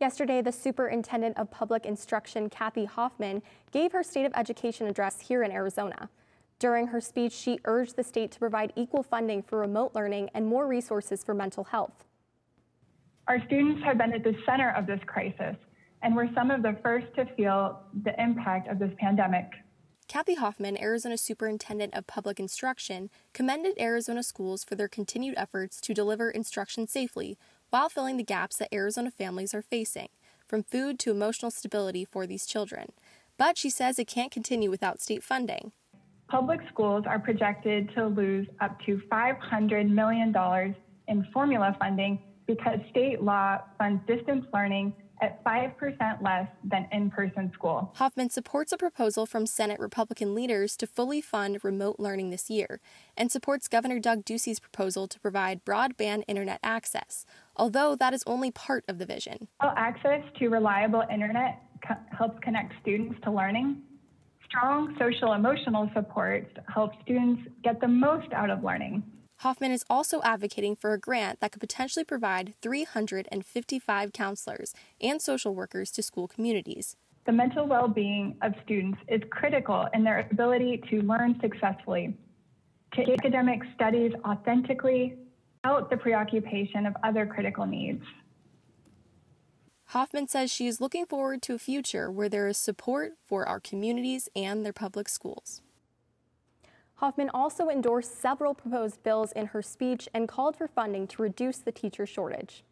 Yesterday, the Superintendent of Public Instruction, Kathy Hoffman, gave her State of Education address here in Arizona. During her speech, she urged the state to provide equal funding for remote learning and more resources for mental health. Our students have been at the center of this crisis and were some of the first to feel the impact of this pandemic. Kathy Hoffman, Arizona Superintendent of Public Instruction, commended Arizona schools for their continued efforts to deliver instruction safely while filling the gaps that Arizona families are facing, from food to emotional stability for these children. But she says it can't continue without state funding. Public schools are projected to lose up to $500 million in formula funding because state law funds distance learning at 5% less than in person school. Hoffman supports a proposal from Senate Republican leaders to fully fund remote learning this year and supports Governor Doug Ducey's proposal to provide broadband internet access, although that is only part of the vision. Well, access to reliable internet co- helps connect students to learning. Strong social emotional supports help students get the most out of learning. Hoffman is also advocating for a grant that could potentially provide 355 counselors and social workers to school communities. The mental well being of students is critical in their ability to learn successfully, to academic studies authentically, without the preoccupation of other critical needs. Hoffman says she is looking forward to a future where there is support for our communities and their public schools. Hoffman also endorsed several proposed bills in her speech and called for funding to reduce the teacher shortage.